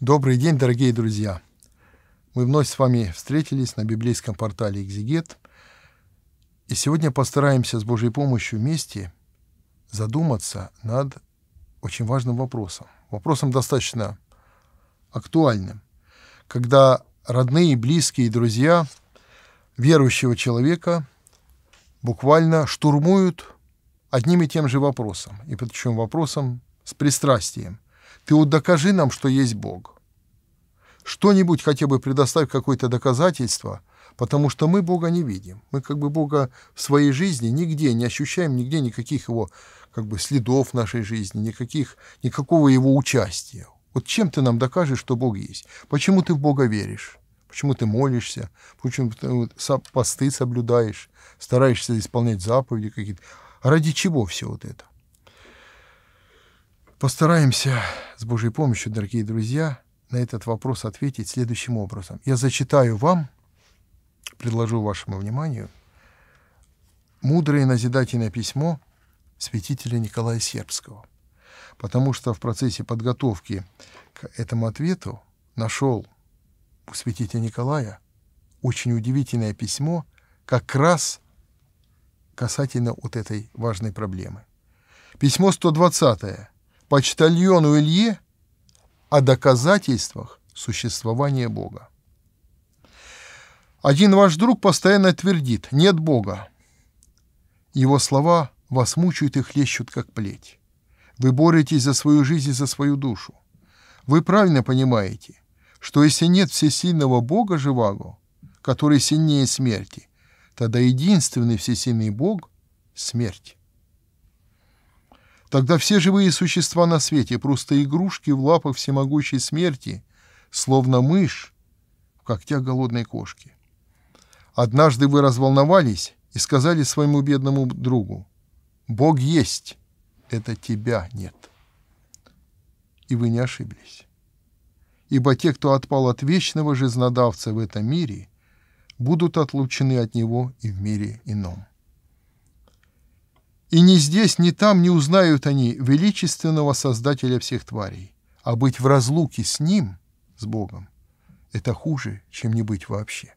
Добрый день, дорогие друзья! Мы вновь с вами встретились на библейском портале «Экзегет». И сегодня постараемся с Божьей помощью вместе задуматься над очень важным вопросом. Вопросом достаточно актуальным. Когда родные, близкие, друзья верующего человека буквально штурмуют одним и тем же вопросом, и причем вопросом с пристрастием – ты вот докажи нам, что есть Бог. Что-нибудь хотя бы предоставь какое-то доказательство, потому что мы Бога не видим. Мы как бы Бога в своей жизни нигде не ощущаем, нигде никаких его как бы следов в нашей жизни, никаких, никакого его участия. Вот чем ты нам докажешь, что Бог есть? Почему ты в Бога веришь? Почему ты молишься? Почему ты посты соблюдаешь? Стараешься исполнять заповеди какие-то? Ради чего все вот это? Постараемся с Божьей помощью, дорогие друзья, на этот вопрос ответить следующим образом. Я зачитаю вам, предложу вашему вниманию, мудрое назидательное письмо святителя Николая Сербского. Потому что в процессе подготовки к этому ответу нашел у святителя Николая очень удивительное письмо как раз касательно вот этой важной проблемы. Письмо 120 почтальону Илье о доказательствах существования Бога. Один ваш друг постоянно твердит «нет Бога». Его слова вас мучают и хлещут, как плеть. Вы боретесь за свою жизнь и за свою душу. Вы правильно понимаете, что если нет всесильного Бога Живаго, который сильнее смерти, тогда единственный всесильный Бог – смерть. Тогда все живые существа на свете, просто игрушки в лапах всемогущей смерти, словно мышь в когтях голодной кошки. Однажды вы разволновались и сказали своему бедному другу, «Бог есть, это тебя нет». И вы не ошиблись. Ибо те, кто отпал от вечного жизнодавца в этом мире, будут отлучены от него и в мире ином. И ни здесь, ни там не узнают они величественного Создателя всех тварей. А быть в разлуке с Ним, с Богом, это хуже, чем не быть вообще.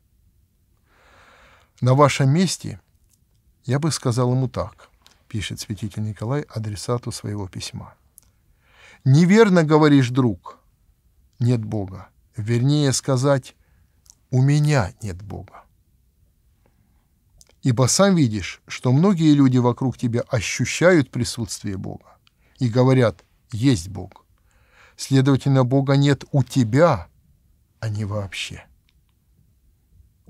На вашем месте я бы сказал ему так, пишет святитель Николай адресату своего письма. «Неверно говоришь, друг, нет Бога. Вернее сказать, у меня нет Бога. Ибо сам видишь, что многие люди вокруг тебя ощущают присутствие Бога и говорят «есть Бог». Следовательно, Бога нет у тебя, а не вообще.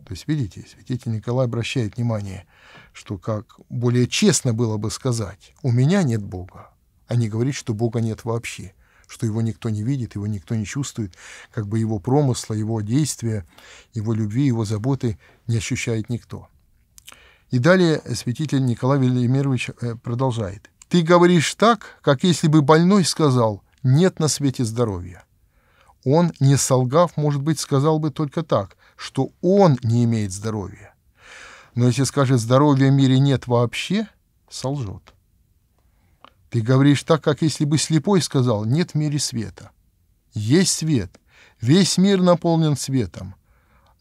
То есть, видите, святитель Николай обращает внимание, что как более честно было бы сказать «у меня нет Бога», а не говорить, что Бога нет вообще, что его никто не видит, его никто не чувствует, как бы его промысла, его действия, его любви, его заботы не ощущает никто. И далее святитель Николай Велимирович э, продолжает. «Ты говоришь так, как если бы больной сказал, нет на свете здоровья. Он, не солгав, может быть, сказал бы только так, что он не имеет здоровья. Но если скажет, здоровья в мире нет вообще, солжет. Ты говоришь так, как если бы слепой сказал, нет в мире света. Есть свет, весь мир наполнен светом,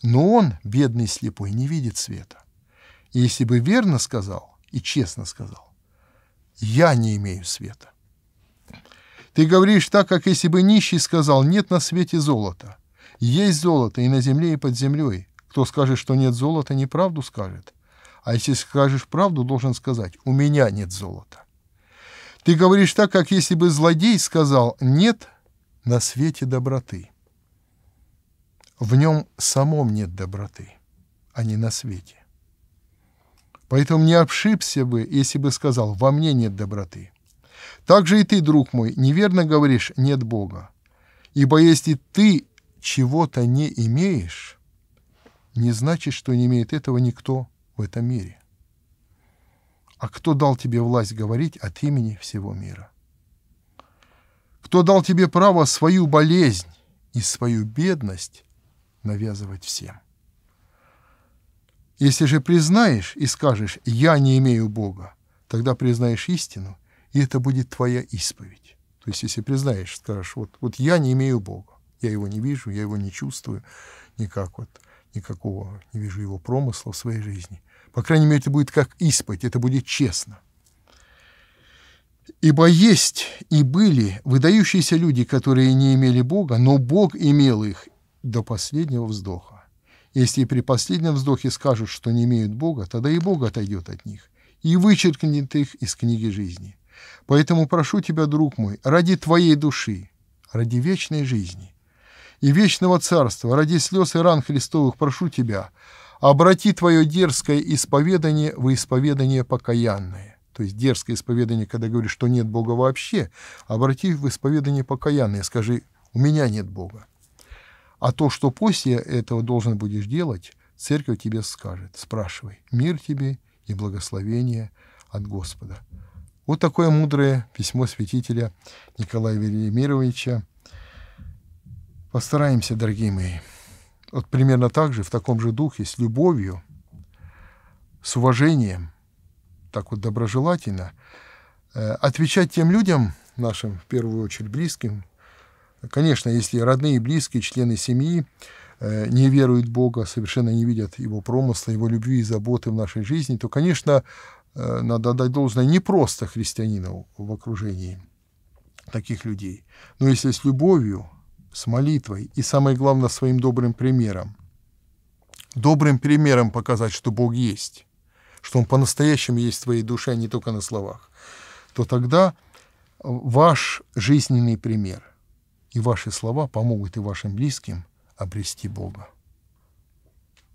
но он, бедный слепой, не видит света. И если бы верно сказал и честно сказал, я не имею света. Ты говоришь так, как если бы нищий сказал, нет на свете золота. Есть золото и на земле, и под землей. Кто скажет, что нет золота, неправду скажет. А если скажешь правду, должен сказать, у меня нет золота. Ты говоришь так, как если бы злодей сказал, нет на свете доброты. В нем самом нет доброты, а не на свете. Поэтому не обшибся бы, если бы сказал «во мне нет доброты». Так же и ты, друг мой, неверно говоришь «нет Бога». Ибо если ты чего-то не имеешь, не значит, что не имеет этого никто в этом мире. А кто дал тебе власть говорить от имени всего мира? Кто дал тебе право свою болезнь и свою бедность навязывать всем? Если же признаешь и скажешь «я не имею Бога», тогда признаешь истину, и это будет твоя исповедь. То есть, если признаешь, скажешь, вот, вот я не имею Бога, я его не вижу, я его не чувствую, никак вот, никакого, не вижу его промысла в своей жизни. По крайней мере, это будет как исповедь, это будет честно. Ибо есть и были выдающиеся люди, которые не имели Бога, но Бог имел их до последнего вздоха. Если и при последнем вздохе скажут, что не имеют Бога, тогда и Бог отойдет от них и вычеркнет их из книги жизни. Поэтому прошу тебя, друг мой, ради твоей души, ради вечной жизни и вечного царства, ради слез и ран Христовых прошу тебя, обрати твое дерзкое исповедание в исповедание покаянное. То есть дерзкое исповедание, когда говоришь, что нет Бога вообще, обрати в исповедание покаянное, скажи, у меня нет Бога. А то, что после этого должен будешь делать, церковь тебе скажет. Спрашивай. Мир тебе и благословение от Господа. Вот такое мудрое письмо святителя Николая Велимировича. Постараемся, дорогие мои. Вот примерно так же, в таком же духе, с любовью, с уважением, так вот доброжелательно, э, отвечать тем людям, нашим в первую очередь близким, Конечно, если родные и близкие, члены семьи э, не веруют в Бога, совершенно не видят Его промысла, Его любви и заботы в нашей жизни, то, конечно, э, надо отдать должное не просто христианину в окружении таких людей, но если с любовью, с молитвой и, самое главное, своим добрым примером. Добрым примером показать, что Бог есть, что Он по-настоящему есть в твоей душе, а не только на словах, то тогда ваш жизненный пример, и ваши слова помогут и вашим близким обрести Бога.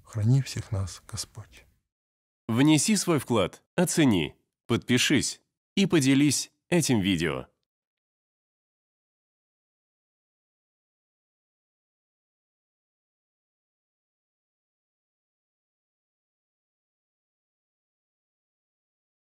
Храни всех нас, Господь. Внеси свой вклад, оцени, подпишись и поделись этим видео.